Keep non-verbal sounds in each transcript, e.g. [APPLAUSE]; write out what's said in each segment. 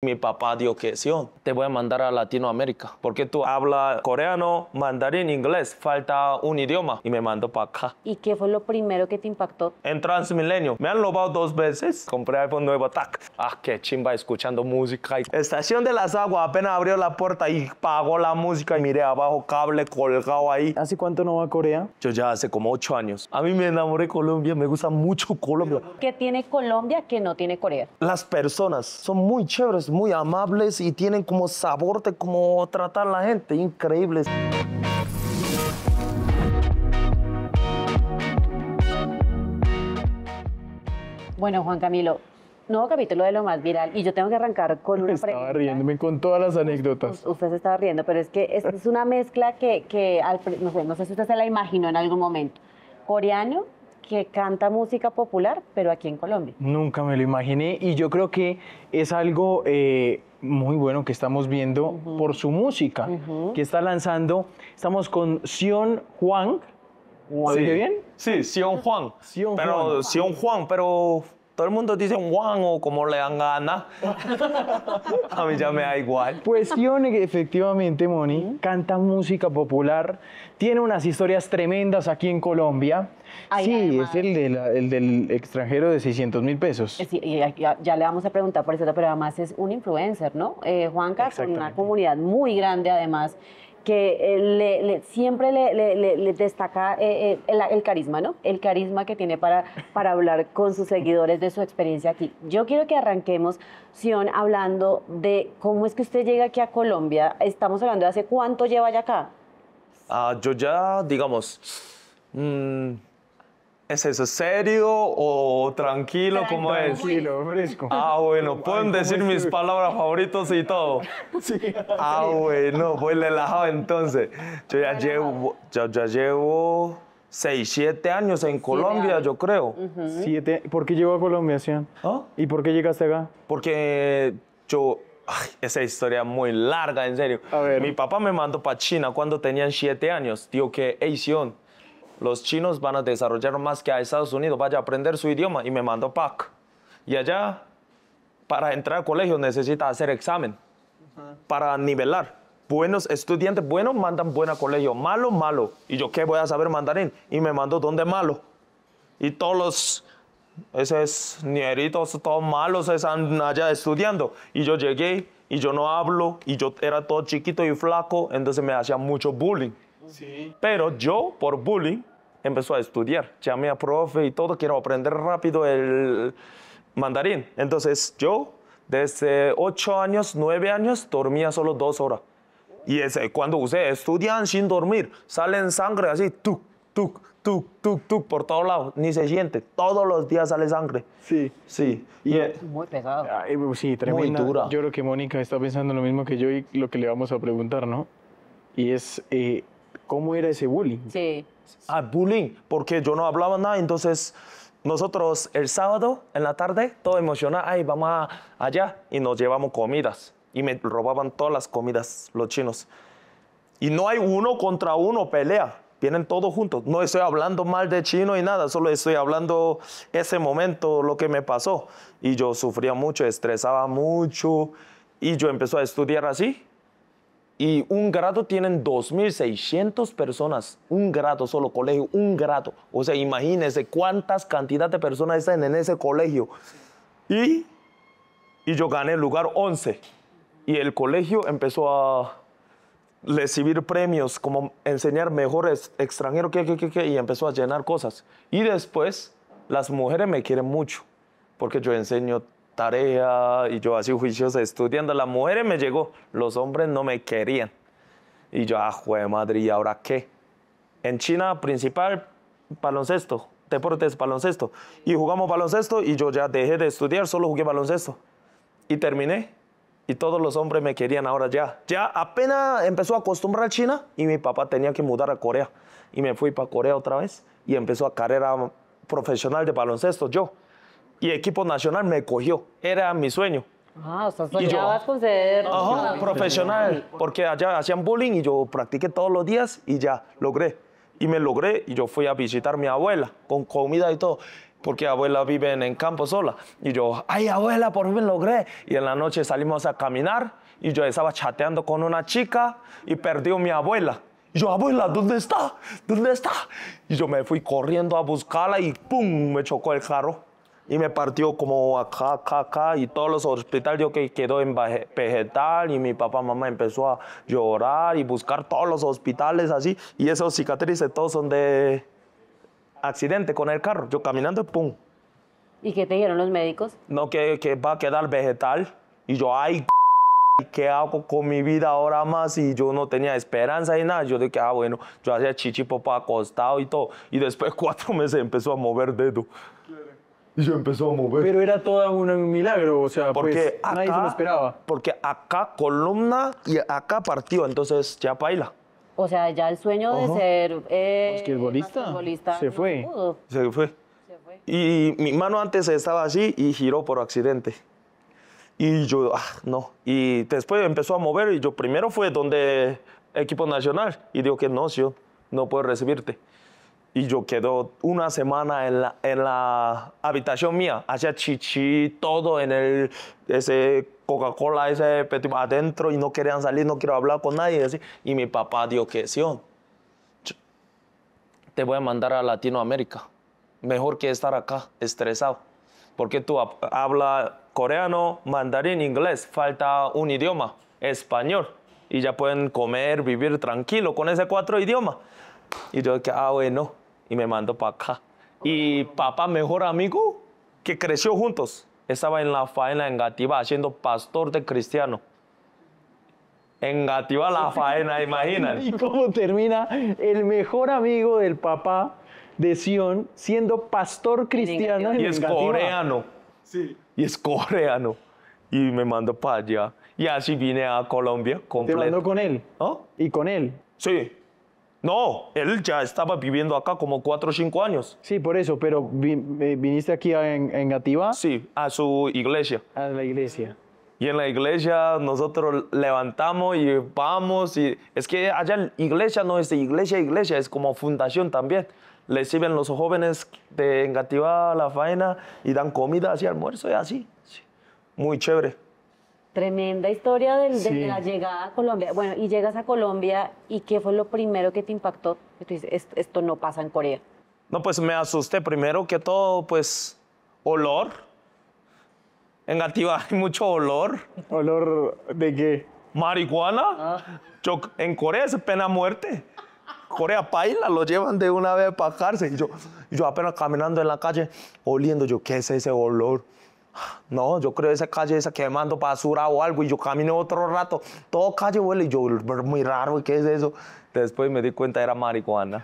Mi papá dio que te voy a mandar a Latinoamérica, porque tú hablas coreano, mandarín, inglés, falta un idioma. Y me mandó para acá. ¿Y qué fue lo primero que te impactó? En Transmilenio, me han robado dos veces, compré iPhone nuevo, tac. Ah, qué chimba, escuchando música. Estación de las Aguas, apenas abrió la puerta y pagó la música y miré abajo cable colgado ahí. ¿Hace cuánto no va a Corea? Yo ya hace como ocho años. A mí me enamoré de Colombia, me gusta mucho Colombia. ¿Qué tiene Colombia que no tiene Corea? Las personas son muy chéveres muy amables y tienen como sabor de cómo tratar a la gente, increíbles. Bueno, Juan Camilo, nuevo capítulo de lo más viral y yo tengo que arrancar con una [LAUGHS] estaba riendo, riéndome con todas las anécdotas. usted se estaba riendo, pero es que es, una mezcla que, no, sé, no sé si usted se la imaginó en algún momento. Coreano que canta música popular, pero aquí en Colombia. Nunca me lo imaginé y yo creo que es algo eh, muy bueno que estamos viendo por su música que está lanzando. Estamos con Sion Juan. ¿Lo bien? Sí, Sion Juan. pero Juan. Juan, pero todo el mundo dice Juan o como le dan gana. [LAUGHS] A mí ya me da igual. Pues Sion, efectivamente, Moni, canta música popular, tiene unas historias tremendas aquí en Colombia sí, es el, del extranjero de 600 mil pesos. Eh, sí, y ya, le vamos a preguntar por eso, pero además es un influencer, ¿no? Eh, Juan Carlos, con una comunidad muy grande además que eh, siempre le, destaca el, carisma, ¿no? El carisma que tiene para, para hablar con sus seguidores de su experiencia aquí. Yo quiero que arranquemos, Sion, hablando de cómo es que usted llega aquí a Colombia. Estamos hablando de hace cuánto lleva ya acá. Ah, yo ya, digamos, mmm ¿Es eso serio o tranquilo? como ¿Cómo es? Tranquilo, fresco. Ah, bueno, pueden decir mis palabras favoritas y todo. Sí. Ah, bueno, voy pues relajado entonces. Yo ya llevo, yo ya llevo 6, 7 años en Colombia, yo creo. siete, ¿Por qué llegó a Colombia, Sion? ¿Ah? ¿Y por qué llegaste acá? Porque yo esa historia muy larga, en serio. A ver. Mi papá me mandó para China cuando tenían siete años. Digo que, hey, los chinos van a desarrollar más que a Estados Unidos, vaya a aprender su idioma y me mandó PAC. Y allá, para entrar al colegio necesita hacer examen para nivelar. Buenos estudiantes, buenos mandan buen colegio, malo, malo. Y yo, ¿qué voy a saber mandarín? Y me mandó donde malo. Y todos los esos nieritos, todos malos, están allá estudiando. Y yo llegué y yo no hablo y yo era todo chiquito y flaco, entonces me hacía mucho bullying. Pero yo, por bullying, empezó a estudiar. Llamé a profe y todo, quiero aprender rápido el mandarín. Entonces yo, desde 8 años, 9 años, dormía solo dos horas. Y ese, cuando ustedes estudian sin dormir, salen sangre así, tuk, tuk, tuk, tuk, tuk, por todos lados, ni se siente. Todos los días sale sangre. Sí. Sí. Y es muy pesado. Pues sí, Yo creo que Mónica está pensando lo mismo que yo y lo que le vamos a preguntar, ¿no? Y es, eh, cómo era ese bullying. Sí. Ah, bullying, porque yo no hablaba nada, entonces nosotros el sábado en la tarde, todo emocionado, ahí vamos allá y nos llevamos comidas. Y me robaban todas las comidas los chinos. Y no hay uno contra uno pelea, vienen todos juntos. No estoy hablando mal de chino y nada, solo estoy hablando ese momento, lo que me pasó. Y yo sufría mucho, estresaba mucho y yo empecé a estudiar así y un grado tienen 2.600 personas. Un grado solo, colegio, un grado. O sea, imagínense cuántas cantidades de personas están en ese colegio. Y, yo gané el lugar 11. Y el colegio empezó a recibir premios, como enseñar mejores extranjeros, que, y empezó a llenar cosas. Y después, las mujeres me quieren mucho, porque yo enseño tarea y yo así juiciosa estudiando. Las mujeres me llegó, los hombres no me querían. Y yo, ah, joder, madre, ¿y ahora qué? En China, principal, baloncesto, deportes, baloncesto. Y jugamos baloncesto y yo ya dejé de estudiar, solo jugué baloncesto. Y terminé y todos los hombres me querían ahora ya. Ya apenas empezó a acostumbrar a China y mi papá tenía que mudar a Corea. Y me fui para Corea otra vez y empezó a carrera profesional de baloncesto yo y equipo nacional me cogió. Era mi sueño. Ah, o sea, soñabas con ser Ajá, profesional, porque allá hacían bullying y yo practiqué todos los días y ya logré. Y me logré y yo fui a visitar a mi abuela con comida y todo, porque abuela vive en, campo sola. Y yo, ay abuela, por fin me logré. Y en la noche salimos a caminar y yo estaba chateando con una chica y perdí a mi abuela. Y yo, abuela, ¿dónde está? ¿Dónde está? Y yo me fui corriendo a buscarla y ¡pum! me chocó el carro y me partió como acá, acá, acá, y todos los hospitales yo que quedó en vegetal, y mi papá, mamá empezó a llorar y buscar todos los hospitales así, y esas cicatrices todos son de accidente con el carro, yo caminando, pum. ¿Y qué te dijeron los médicos? No, que, va a quedar vegetal, y yo, ay, ¿qué hago con mi vida ahora más? Y yo no tenía esperanza y nada. Yo dije, ah, bueno, yo hacía chichi, popa acostado y todo. Y después [LAUGHS] cuatro meses empezó a mover dedo y se empezó a mover. Pero era todo un milagro, o sea, porque pues, acá, nadie se lo esperaba. Porque acá columna y acá partió, entonces ya baila. O sea, ya el sueño de ser eh, basquetbolista, se, fue. se fue. Se fue. Y mi mano antes estaba así y giró por accidente. Y yo, ah, no. Y después empezó a mover y yo primero fue donde equipo nacional y digo que no, yo no puedo recibirte y yo quedo una semana en la, habitación mía, hacía chichi, todo en el, ese Coca-Cola, ese adentro y no querían salir, no quiero hablar con nadie. Así. Y mi papá dijo que sí, oh, te voy a mandar a Latinoamérica, mejor que estar acá estresado, porque tú hablas coreano, mandarín, inglés, falta un idioma, español, y ya pueden comer, vivir tranquilo con ese cuatro idiomas. Y yo que, ah, bueno, y me mando para acá. Y papá, mejor amigo, que creció juntos, estaba en la faena en Gatiba haciendo pastor de cristiano. En Gatiba, la [LAUGHS] faena, imagínate. ¿Y cómo termina el mejor amigo del papá de Sion siendo pastor cristiano? En y es coreano. Sí. Y es coreano. Y me mando para allá. Y así vine a Colombia completo. ¿Te con él? ¿no? ¿Ah? ¿Y con él? Sí. No, él ya estaba viviendo acá como cuatro o cinco años. Sí, por eso, pero eh, viniste aquí en, Sí, a su iglesia. A la iglesia. Y en la iglesia nosotros levantamos y vamos. Y es que allá iglesia no es iglesia, iglesia, es como fundación también. Le sirven los jóvenes de Engativá la faena y dan comida así, almuerzo y así. Sí. Muy chévere. Tremenda historia de la llegada a Colombia. Bueno, y llegas a Colombia y ¿qué fue lo primero que te impactó? esto, no pasa en Corea. No, pues me asusté. Primero que todo, pues, olor. En Gativa hay mucho olor. ¿Olor de qué? Marihuana. Ah. en Corea es pena muerte. Corea paila, lo llevan de una vez para cárcel. Y yo, yo apenas caminando en la calle, oliendo, yo, ¿qué es ese olor? No, yo creo esa calle esa quemando basura o algo y yo camino otro rato, todo calle huele y yo, muy raro, ¿qué es eso? Después me di cuenta era marihuana.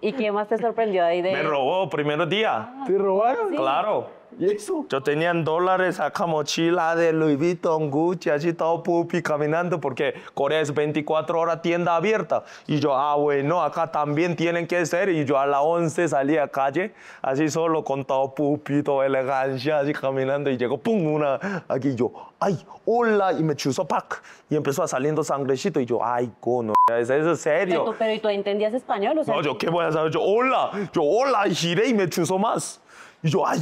¿Y qué más te sorprendió ahí de...? Me robó, primer día. Ah. ¿Te robaron? Claro. ¿Y eso? Yo tenía en dólares acá mochila de Louis Vuitton, Gucci, así todo pupi caminando porque Corea es 24 horas tienda abierta. Y yo, ah, bueno, acá también tienen que ser. Y yo a las 11 salí a calle, así solo con todo pupi, toda elegancia, así caminando. Y llegó, pum, una aquí yo, ay, hola, y me chuzó, pac, y empezó a saliendo sangrecito, y yo, ay, cono, eso es serio. Pero, ¿y tú entendías español? O sea, no, yo qué voy a saber, yo, hola, yo, hola, y giré y me chuzó más. Y yo, ay,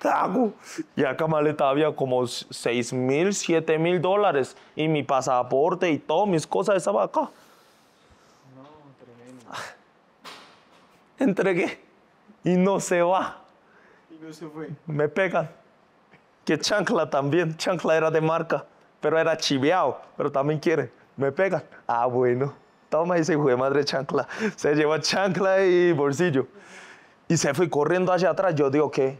¿qué hago? Y acá maleta había como 6 mil, 7 mil dólares, y mi pasaporte y todas mis cosas estaban acá. No, entregué. [LAUGHS] Entregué, y no se va. Y no se fue. Me pegan que chancla también, chancla era de marca, pero era chiveado, pero también quiere, me pegan. Ah, bueno, toma ese hijo de madre chancla. Se lleva chancla y bolsillo. Y se fue corriendo hacia atrás. Yo digo, ¿qué?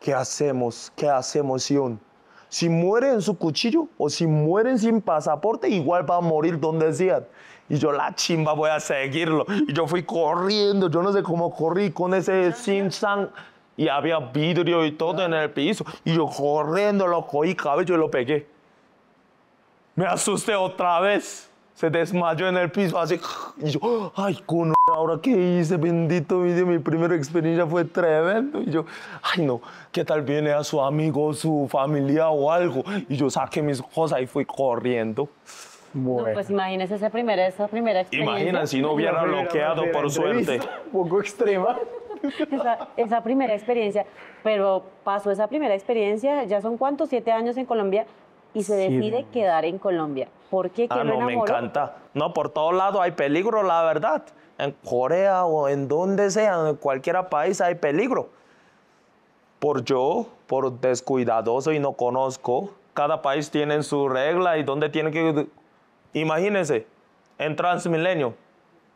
¿Qué hacemos? ¿Qué hacemos, Sion? Si muere en su cuchillo o si mueren sin pasaporte, igual va a morir donde sea. Y yo, la chimba, voy a seguirlo. Y yo fui corriendo, yo no sé cómo corrí con ese sin, y había vidrio y todo en el piso. Y yo corriendo lo cogí cabello y lo pegué. Me asusté otra vez. Se desmayó en el piso así. Y yo, ay, con ahora qué hice, bendito vídeo mi primera experiencia fue tremendo. Y yo, ay no, ¿qué tal viene a su amigo, su familia o algo? Y yo saqué mis cosas y fui corriendo. Pues bueno. pues imagínese esa primera, esa primera experiencia. Imagínese si no hubiera bloqueado por suerte. Un [LAUGHS] poco extrema esa, primera experiencia. Pero pasó esa primera experiencia, ya son cuántos, siete años en Colombia, y se decide quedar en Colombia. ¿Por qué? ah, no, me encanta. No, por todos lados hay peligro, la verdad. En Corea o en donde sea, en cualquier país hay peligro. Por yo, por descuidadoso y no conozco, cada país tiene su regla y donde tiene que... Imagínense, en Transmilenio,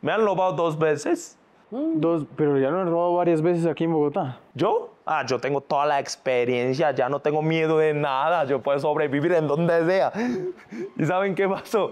me han robado dos veces Mm. Dos, pero ya lo he robado varias veces aquí en Bogotá. ¿Yo? Ah, yo tengo toda la experiencia, ya no tengo miedo de nada, yo puedo sobrevivir en donde sea. ¿Y saben qué pasó?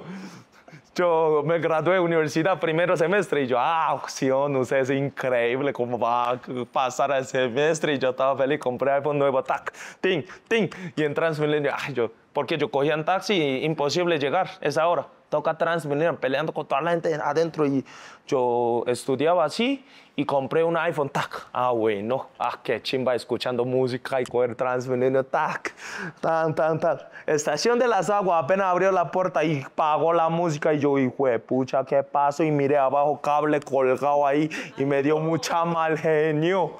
Yo me gradué de universidad primero semestre y yo, ah, opción, sé, es increíble cómo va a pasar el semestre. Y yo estaba feliz, compré iPhone nuevo, tac, ting, ting. Y en Transmilenio, ah, yo, porque yo cogía un taxi, imposible llegar, esa hora toca peleando con toda la gente adentro y yo estudiaba así y compré un iPhone, tac, ah bueno, ah qué chimba, escuchando música y coger trans, tac, tan, tan, tan. Estación de las Aguas apenas abrió la puerta y pagó la música y yo, hijo pucha, qué paso y miré abajo cable colgado ahí y me dio mucha mal genio.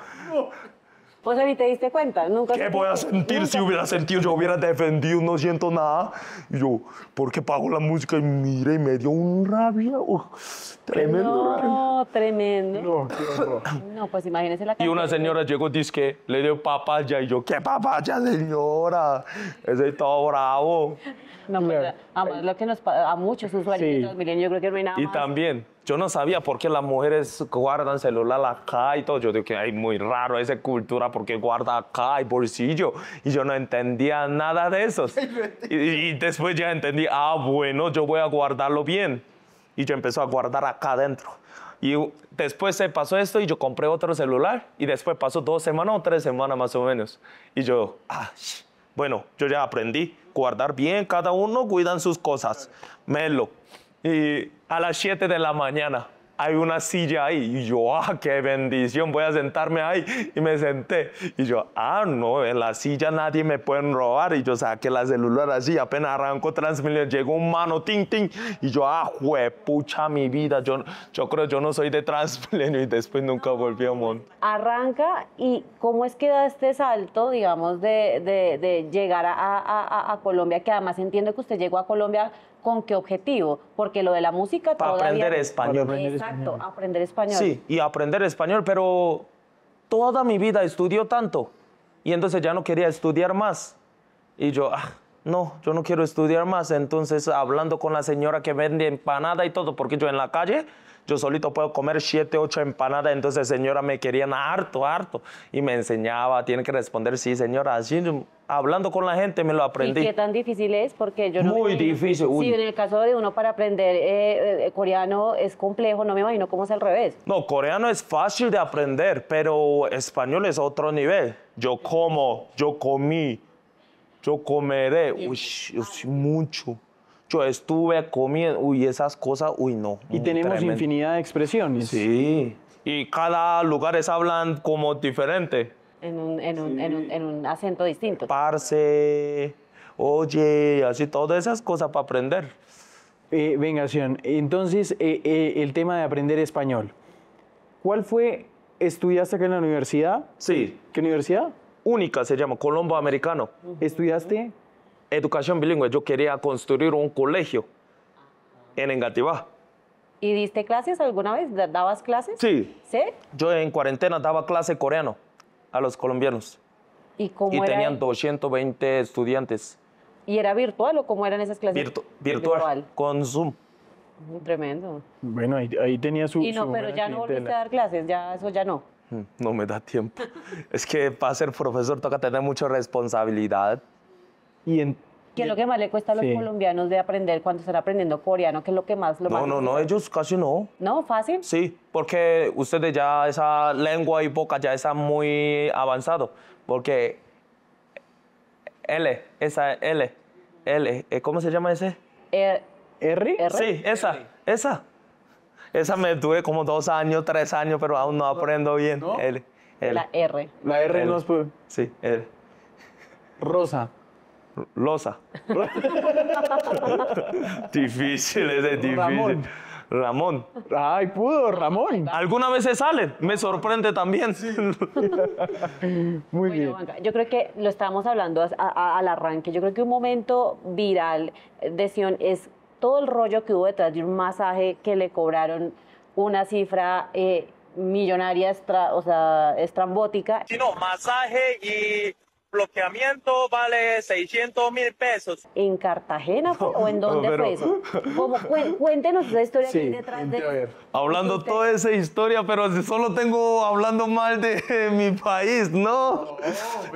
Pues ahí te diste cuenta, nunca... ¿Qué voy a sentir si hubiera sentido? Yo hubiera defendido, no siento nada. Y yo, ¿por qué pago la música? Y mire, y me dio un rabia. Uf, tremendo no, rabia. No, tremendo. No, No, pues imagínese la cara. Y una señora llegó, dice que le dio papaya. Y yo, ¿qué papaya, señora? Ese todo bravo. No, pues, a, a, a muchos usuarios sí. yo creo que no hay nada Y también yo no sabía por qué las mujeres guardan celular acá y todo. Yo digo que es muy raro esa cultura porque guarda acá y bolsillo. Y yo no entendía nada de eso. [LAUGHS] y, después ya entendí, ah, bueno, yo voy a guardarlo bien. Y yo empecé a guardar acá adentro. Y después se pasó esto y yo compré otro celular y después pasó dos semanas o tres semanas más o menos. Y yo, ah, bueno, yo ya aprendí, guardar bien cada uno, cuidan sus cosas. Melo, y a las 7 de la mañana hay una silla ahí. Y yo, ah, qué bendición, voy a sentarme ahí. Y me senté. Y yo, ah, no, en la silla nadie me puede robar. Y yo saqué la celular así, apenas arrancó Transmilenio, llegó un mano, ting, ting. Y yo, ah, pucha mi vida, yo, yo creo yo no soy de Transmilenio [LAUGHS] y después nunca volví a montar. Arranca y ¿cómo es que da este salto, digamos, de, llegar a, a Colombia? Que además entiendo que usted llegó a Colombia ¿Con qué objetivo? Porque lo de la música Para aprender español. aprender Exacto, aprender español. Sí, y aprender español, pero toda mi vida estudió tanto y entonces ya no quería estudiar más. Y yo, ah, no, yo no quiero estudiar más. Entonces, hablando con la señora que vende empanada y todo, porque yo en la calle yo solito puedo comer siete, ocho empanadas. Entonces, señora, me querían harto, harto. Y me enseñaba, tiene que responder, sí, señora, así hablando con la gente me lo aprendí. ¿Y qué tan difícil es? Porque yo no Muy difícil. Sí, en el caso de uno para aprender eh, eh, eh, coreano es complejo, no me imagino cómo es al revés. No, coreano es fácil de aprender, pero español es otro nivel. Yo como, yo comí, yo comeré. Uy, uy mucho estuve comiendo, uy, esas cosas, uy, no. Y tenemos infinidad de expresiones. Sí, y cada lugar es, hablan como diferente. En un, acento distinto. Parce, oye, así, todas esas cosas para aprender. Eh, venga, Sion, entonces eh, eh, el tema de aprender español. ¿Cuál fue? ¿Estudiaste acá en la universidad? Sí. ¿Qué universidad? Única se llama, Colombo Americano. ¿Estudiaste? educación bilingüe. Yo quería construir un colegio en Engativá. ¿Y diste clases alguna vez? ¿Dabas clases? Sí. ¿Sí? Yo en cuarentena daba clase coreano a los colombianos. ¿Y cómo Y tenían 220 estudiantes. ¿Y era virtual o cómo eran esas clases? virtual, virtual, con Zoom. Mm, tremendo. Bueno, ahí, tenía su... Y no, pero ya no volviste a dar clases, ya eso ya no. Mm, no me da tiempo. [LAUGHS] es que para ser profesor toca tener mucha responsabilidad. Y ¿Qué es lo que más le cuesta a los colombianos de aprender cuando están aprendiendo coreano? ¿Qué es lo que más lo No, no, no, ellos casi no. ¿No? ¿Fácil? Sí, porque ustedes ya esa lengua y boca ya está muy avanzado. Porque L, esa L, L, eh, ¿cómo se llama ese? R. Er, ¿R? Sí, esa, esa. Esa me tuve como dos años, tres años, pero aún no aprendo bien. La R. La R no es... Sí, R Rosa. Losa. [LAUGHS] difícil, ese es difícil. Ramón. Ay, pudo, Ramón. ¿Alguna vez se sale, me sorprende también. [LAUGHS] Muy bien. yo creo que lo estábamos hablando al arranque. Yo creo que un momento viral eh, de Sion es todo el rollo que hubo detrás de un masaje que le cobraron una cifra eh, millonaria, extra, o sea, estrambótica. Sí, no, masaje y bloqueamiento vale 600 mil pesos. ¿En Cartagena fue, o en dónde fue eso? cuéntenos la historia aquí detrás de... Hablando toda esa historia, pero solo tengo hablando mal de [LAUGHS] mi país, no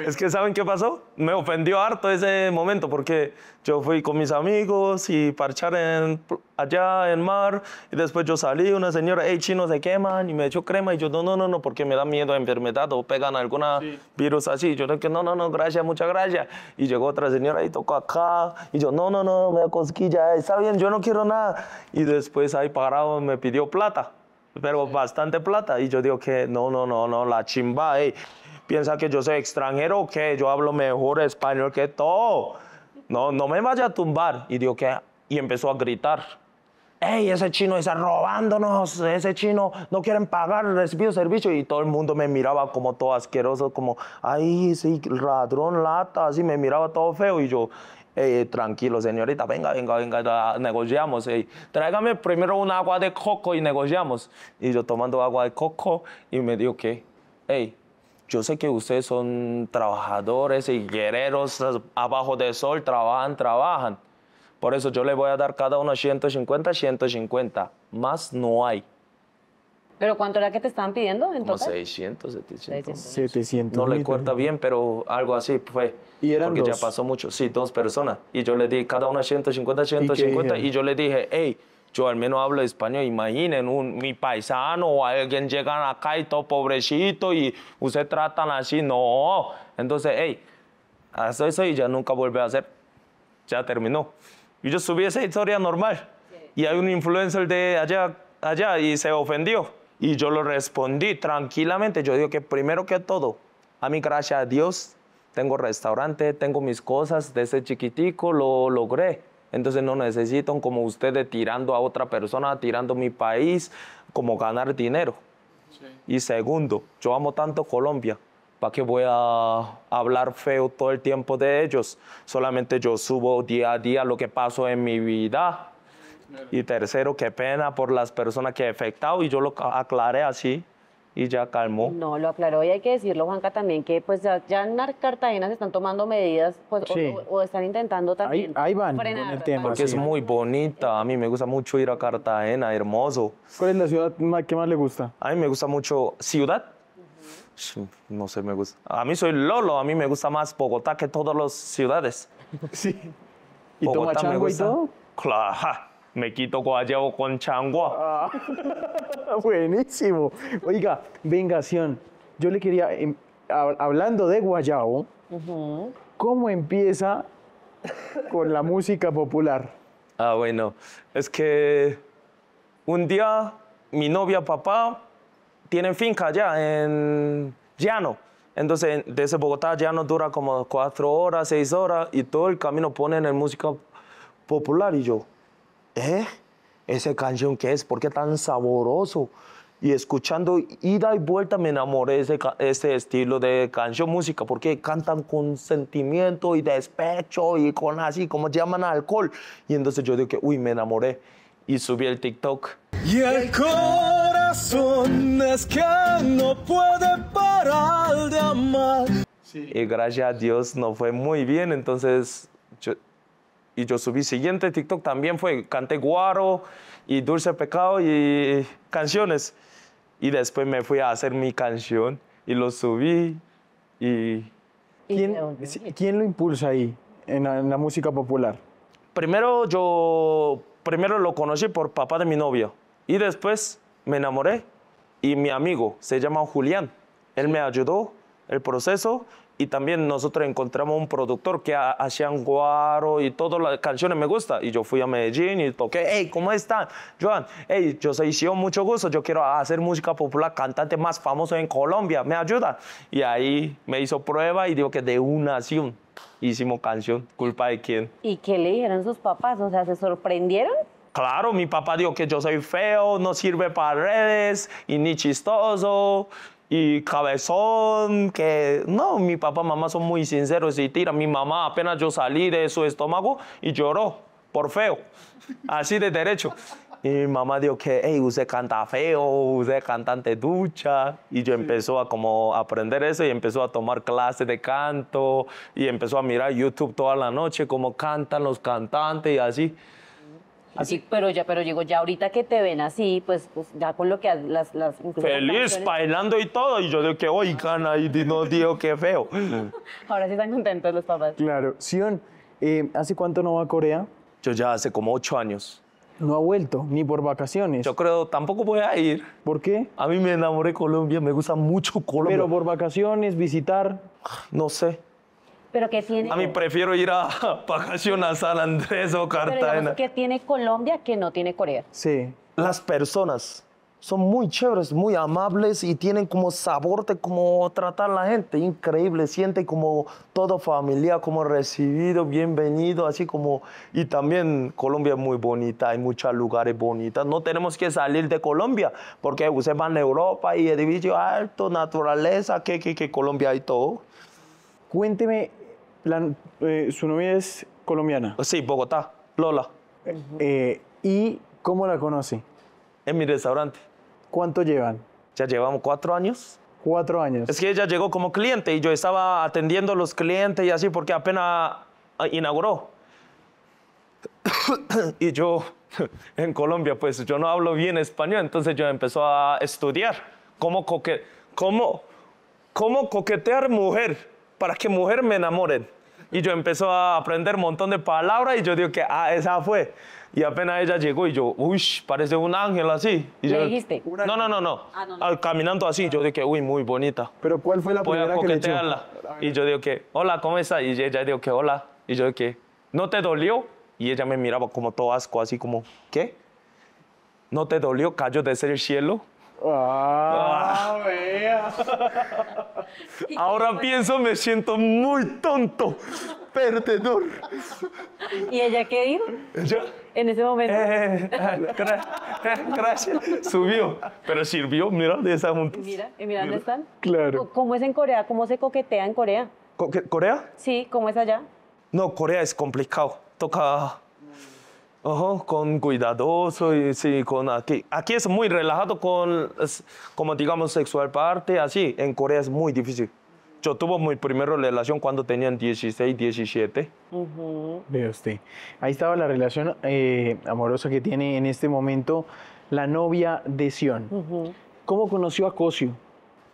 es que ¿saben qué pasó? Me ofendió harto ese momento porque yo fui con mis amigos y parchar en allá en mar. Y después yo salí, una señora, hey, chino, se queman y me echó crema. Y yo, no, no, no, no, porque me da miedo a enfermedad o pegan alguna virus así. Yo, no, no, no, gracias, muchas gracias. Y llegó otra señora y tocó acá. Y yo, no, no, no, me da cosquilla, eh, está bien, yo no quiero nada. Y después ahí parado me pidió plata, pero bastante plata. Y yo digo que no, no, no, no, la chimba, hey. Piensa que yo soy extranjero o que yo hablo mejor español que todo. No, no me vaya a tumbar. Y digo que, y empezó a gritar hey, ese chino está robándonos, ese chino no quieren pagar, recibido servicio. Y todo el mundo me miraba como todo asqueroso, como, ay, sí, ladrón, lata, así me miraba todo feo. Y yo, tranquilo, señorita, venga, venga, venga, negociamos. Hey. Tráigame primero un agua de coco y negociamos. Y yo tomando agua de coco y me dijo que, hey, yo sé que ustedes son trabajadores y guerreros abajo del sol, trabajan, trabajan por eso yo le voy a dar cada uno 150, 150. Más no hay. ¿Pero cuánto era que te estaban pidiendo en 600, 700. No le cuesta bien, pero algo así fue. ¿Y Porque ya pasó mucho. Sí, dos personas. Y yo le di cada uno 150, 150. ¿Y, yo le dije, hey, yo al menos hablo español. Imaginen, mi paisano o alguien llegan acá y todo pobrecito y usted tratan así. No. Entonces, hey, haz eso y ya nunca vuelve a hacer. Ya terminó. Y yo subí esa historia normal. Y hay un influencer de allá, allá y se ofendió. Y yo lo respondí tranquilamente. Yo digo que primero que todo, a mi gracia a Dios, tengo restaurante, tengo mis cosas, desde chiquitico lo logré. Entonces no necesitan como ustedes tirando a otra persona, tirando mi país, como ganar dinero. Y segundo, yo amo tanto Colombia ¿Para qué voy a hablar feo todo el tiempo de ellos? Solamente yo subo día a día lo que pasó en mi vida. Y tercero, qué pena por las personas que he afectado y yo lo aclaré así y ya calmó. No, lo aclaró y hay que decirlo, Juanca, también que pues ya, en Cartagena se están tomando medidas pues, o, están intentando también ahí, ahí van el Porque es muy bonita, a mí me gusta mucho ir a Cartagena, hermoso. ¿Cuál es la ciudad que más le gusta? A mí me gusta mucho ciudad, no sé, me gusta. A mí soy Lolo, a mí me gusta más Bogotá que todas las ciudades. [LAUGHS] Sí. ¿Y Bogotá toma chango y todo? Claro, me quito guayao con chango. Ah, [LAUGHS] buenísimo. Oiga, vengación, yo le quería, em, hablando de guayao, ¿cómo empieza con la música popular? Ah, bueno, es que un día mi novia papá tienen finca allá en Llano. Entonces, desde Bogotá Llano dura como cuatro horas, seis horas y todo el camino ponen en música popular. Y yo, ¿eh? ¿Esa canción qué es? ¿Por qué tan saboroso? Y escuchando ida y vuelta me enamoré de ese, este estilo de canción, música, porque cantan con sentimiento y despecho y con así, como llaman alcohol. Y entonces yo digo que, uy, me enamoré. Y subí el TikTok. Y alcohol corazón es que no puede parar de amar. Y gracias a Dios no fue muy bien, entonces yo, y yo subí siguiente TikTok también fue canté guaro y dulce pecado y canciones y después me fui a hacer mi canción y lo subí y ¿Quién, ¿quién lo impulsa ahí en la, música popular? Primero yo primero lo conocí por papá de mi novio y después me enamoré y mi amigo se llama Julián. Él me ayudó el proceso y también nosotros encontramos un productor que hacían guaro y todas las canciones me gusta y yo fui a Medellín y toqué, hey, ¿cómo están? Joan, hey, yo soy Sion, mucho gusto, yo quiero hacer música popular, cantante más famoso en Colombia, ¿me ayuda? Y ahí me hizo prueba y digo que de una nación hicimos canción, ¿culpa de quién? ¿Y qué le dijeron sus papás? O sea, ¿se sorprendieron? Claro, mi papá dijo que yo soy feo, no sirve para redes y ni chistoso y cabezón, que no, mi papá y mamá son muy sinceros y tira, mi mamá apenas yo salí de su estómago y lloró por feo, así de derecho. Y mi mamá dijo que, hey, usted canta feo, usted cantante ducha. Y yo empecé empezó a como aprender eso y empezó a tomar clases de canto y empezó a mirar YouTube toda la noche, cómo cantan los cantantes y así. Así. pero ya, pero digo, ya ahorita que te ven así, pues, pues ya con lo que las, las Feliz, bailando y todo. Y yo digo que, gana ahí no digo que feo. [LAUGHS] Ahora sí están contentos los papás. Claro. Sion, eh, ¿hace cuánto no va a Corea? Yo ya hace como ocho años. No ha vuelto, ni por vacaciones. Yo creo, tampoco voy a ir. ¿Por qué? A mí me enamoré de Colombia, me gusta mucho Colombia. Pero por vacaciones, visitar. No sé pero que tiene... A mí prefiero ir a, [LAUGHS] vacaciones a San Andrés o Cartagena. que tiene Colombia que no tiene Corea? Sí. Las personas son muy chéveres, muy amables y tienen como sabor de cómo tratar a la gente. Increíble, siente como todo familia, como recibido, bienvenido, así como... Y también Colombia es muy bonita, hay muchos lugares bonitos. No tenemos que salir de Colombia, porque usted va a Europa y edificio alto, naturaleza, que, que, que Colombia hay todo. Cuénteme eh, su novia es colombiana. Sí, Bogotá, Lola. Eh, ¿Y cómo la conocí? En mi restaurante. ¿Cuánto llevan? Ya llevamos cuatro años. Cuatro años. Es que ella llegó como cliente y yo estaba atendiendo a los clientes y así porque apenas ah, inauguró. [COUGHS] y yo, [COUGHS] en Colombia, pues yo no hablo bien español, entonces yo empezó a estudiar cómo, coque, cómo, cómo coquetear mujer para que mujer me enamore. Y yo empezó a aprender un montón de palabras y yo digo que, ah, esa fue. Y apenas ella llegó y yo, uy, parece un ángel así. Y dijiste? No, no, ah, no, no. Al, caminando así, yo dije, uy, muy bonita. ¿Pero cuál fue la primera que le echó? Y yo digo que, hola, ¿cómo estás? Y ella dijo que, hola. Y yo que, ¿no te dolió? Y ella me miraba como todo asco, así como, ¿qué? ¿No te dolió? ¿Cayó desde el cielo? Ah, ah. [LAUGHS] Ahora pienso, me siento muy tonto. Perdedor. ¿Y ella qué dijo? ¿Yo? En ese momento. Eh, eh, eh, gracias. Subió. Pero sirvió, mira, de esa montaña. Mira, y mira dónde están. Claro. ¿Cómo es en Corea? ¿Cómo se coquetea en Corea? ¿Corea? Sí, ¿cómo es allá? No, Corea es complicado. Toca con cuidadoso y sí, con aquí. Aquí es muy relajado con, como digamos, sexual parte, así. En Corea es muy difícil. Yo tuve mi primera relación cuando tenían 16, 17. usted. Ahí estaba la relación eh, amorosa que tiene en este momento la novia de Sion. ¿Cómo conoció a Cosio?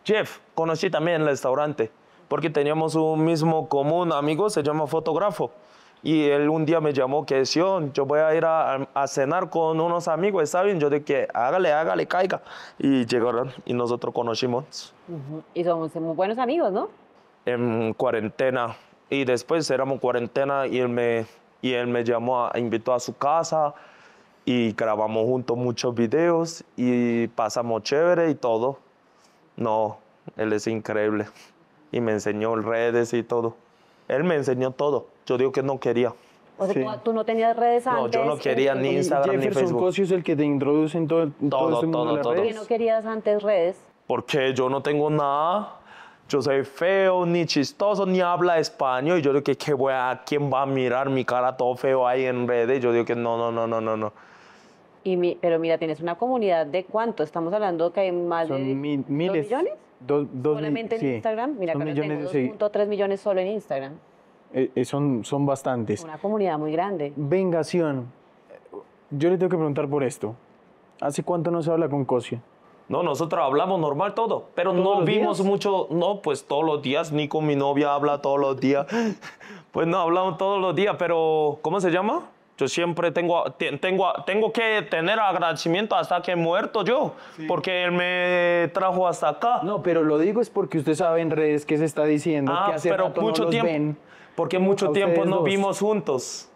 Jeff, conocí también en el restaurante, porque teníamos un mismo común amigo, se llama fotógrafo. Y él un día me llamó que decía, yo voy a ir a, cenar con unos amigos, ¿saben? Yo de que hágale, hágale, caiga. Y llegaron y nosotros conocimos. Y somos muy buenos amigos, ¿no? En cuarentena. Y después éramos cuarentena y él me, y él me llamó, invitó a su casa y grabamos juntos muchos videos y pasamos chévere y todo. No, él es increíble. Y me enseñó redes y todo. Él me enseñó todo. Yo digo que no quería. O sea, tú, no tenías redes antes. No, yo no quería eh, ni Instagram ni Facebook. Cosio es el que te introduce en todo, todo, todo, mundo todo, ¿Por qué no querías antes redes? Porque yo no tengo nada. Yo soy feo, ni chistoso, ni habla español. Y yo digo que, ¿qué voy a, ¿quién va a mirar mi cara todo feo ahí en redes? Yo digo que no, no, no, no, no, no. Y mi, pero mira, tienes una comunidad de cuánto? Estamos hablando que hay más de ¿Son miles, ¿dos millones. Solamente en Instagram. Mira, 2.3 millones, sí. millones solo en Instagram. Eh, eh, son, son bastantes. Una comunidad muy grande. Vengación. Yo le tengo que preguntar por esto. ¿Hace cuánto no se habla con Cosio? No, nosotros hablamos normal todo, pero no vimos mucho, no, pues todos los días, ni con mi novia habla todos los días, [LAUGHS] pues no, hablamos todos los días, pero ¿cómo se llama? Yo siempre tengo, tengo, tengo que tener agradecimiento hasta que he muerto yo, porque él me trajo hasta acá. No, pero lo digo es porque usted sabe en redes qué se está diciendo, ah, que hace pero mucho tiempo, porque mucho tiempo no vimos juntos?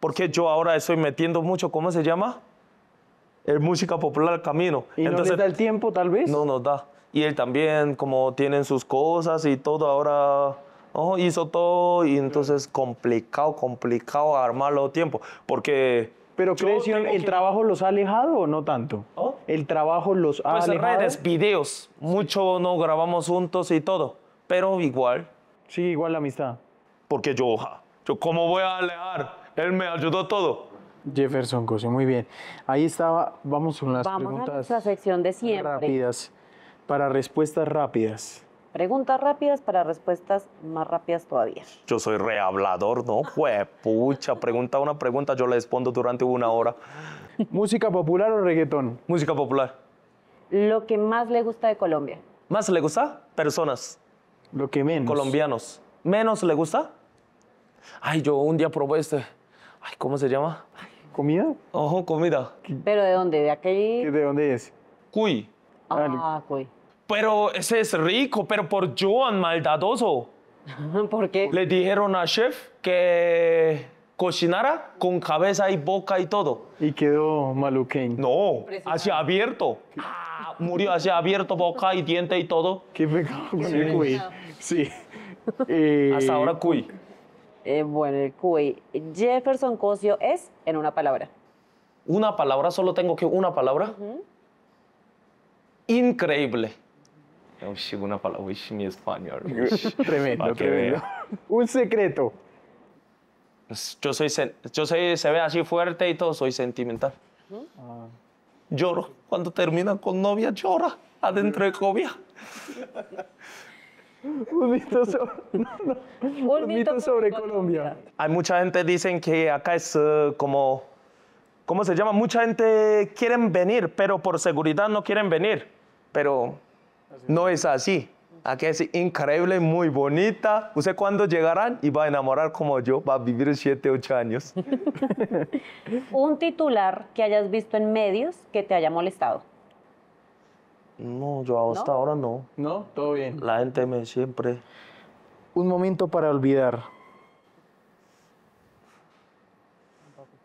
Porque yo ahora estoy metiendo mucho, ¿cómo se llama? El música popular Camino. ¿Y Entonces, da el tiempo, tal vez? No nos da. Y él también, como tienen sus cosas y todo, ahora... hizo todo y entonces complicado, complicado armarlo tiempo, porque... Pero crees, el trabajo los ha alejado o no tanto? ¿Ah? ¿El trabajo los ha pues de redes, videos, mucho no grabamos juntos y todo, pero igual. Sí, igual la amistad porque yo, yo cómo voy a alejar, él me ayudó todo. Jefferson Cosio, muy bien. Ahí estaba, vamos con las vamos preguntas. sección de siempre. Rápidas, para respuestas rápidas. Preguntas rápidas para respuestas más rápidas todavía. Yo soy rehablador, ¿no? Pues, pucha, pregunta una pregunta, yo le respondo durante una hora. ¿Música popular o reggaetón? Música popular. ¿Lo que más le gusta de Colombia? ¿Más le gusta? Personas. ¿Lo que menos? Colombianos. ¿Menos le gusta? Ay, yo un día probé este. Ay, ¿cómo se llama? ¿Comida? Ojo, comida. ¿Pero de dónde? ¿De aquel...? ¿De dónde es? Cuy. Ah, cuy. Pero ese es rico, pero por Joan, maldadoso. [LAUGHS] ¿Por qué? Le dijeron a chef que cocinara con cabeza y boca y todo. Y quedó maluqueño. No, hacia abierto. Ah, murió hacia abierto, boca y diente y todo. Qué pecado con cuy. Sí. Hasta eh, ahora cuy. Eh, bueno, el Jefferson Cosio es en una palabra. Una palabra, solo tengo que una palabra. Increíble. una palabra. mi español. [LAUGHS] tremendo, tremendo. Un secreto. Pues, yo soy, yo se ve así fuerte y todo, soy sentimental. Lloro. Cuando termina con novia, llora. Adentro de cobia. Un mito sobre, Colombia. Hay mucha gente dicen que acá es eh, como, ¿cómo se llama? Mucha gente quieren venir, pero por seguridad no quieren venir. Pero no es así. Acá es increíble, muy bonita. Usted cuando llegarán y va a enamorar como yo, va a vivir 7, 8 años. [LAUGHS] Un titular que hayas visto en medios que te haya molestado. No, yo hasta ahora no. No, todo bien. La gente me siempre. Un momento para olvidar.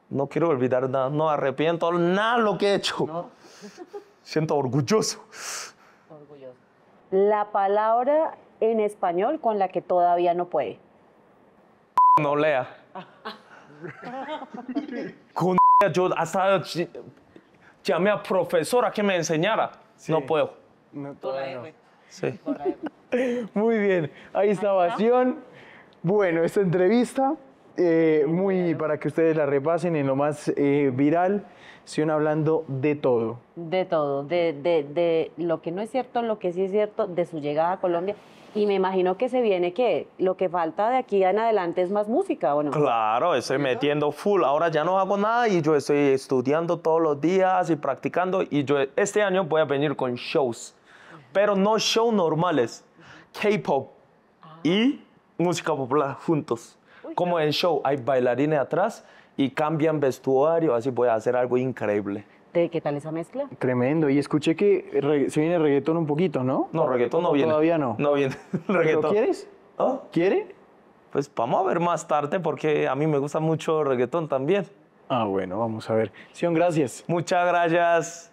No quiero olvidar nada, no arrepiento nada lo que he hecho. ¿No? [LAUGHS] Siento orgulloso. Orgulloso. La palabra en español con la que todavía no puede. No lea. [LAUGHS] con yo hasta llamé a profesora que me enseñara. No puedo. No puedo. Sí. [LAUGHS] Muy bien, ahí está Bastión. Bueno, esta entrevista, eh, muy para que ustedes la repasen en lo más eh, viral, siguen hablando de todo. De todo, de, de, de lo que no es cierto, lo que sí es cierto, de su llegada a Colombia y me imagino que se viene que lo que falta de aquí en adelante es más música, ¿o no? Claro, estoy metiendo full. Ahora ya no hago nada y yo estoy estudiando todos los días y practicando. Y yo este año voy a venir con shows, pero no shows normales, K-pop ah. y música popular juntos. Como en show, hay bailarines atrás y cambian vestuario, así voy a hacer algo increíble qué tal esa mezcla? Tremendo. Y escuché que se viene reggaetón un poquito, ¿no? No, reggaetón no viene. Todavía no. No viene. [LAUGHS] reggaetón. ¿lo quieres? ¿Ah? ¿Quiere? Pues vamos a ver más tarde porque a mí me gusta mucho reggaetón también. Ah, bueno, vamos a ver. Sion, gracias. Muchas gracias.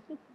[LAUGHS]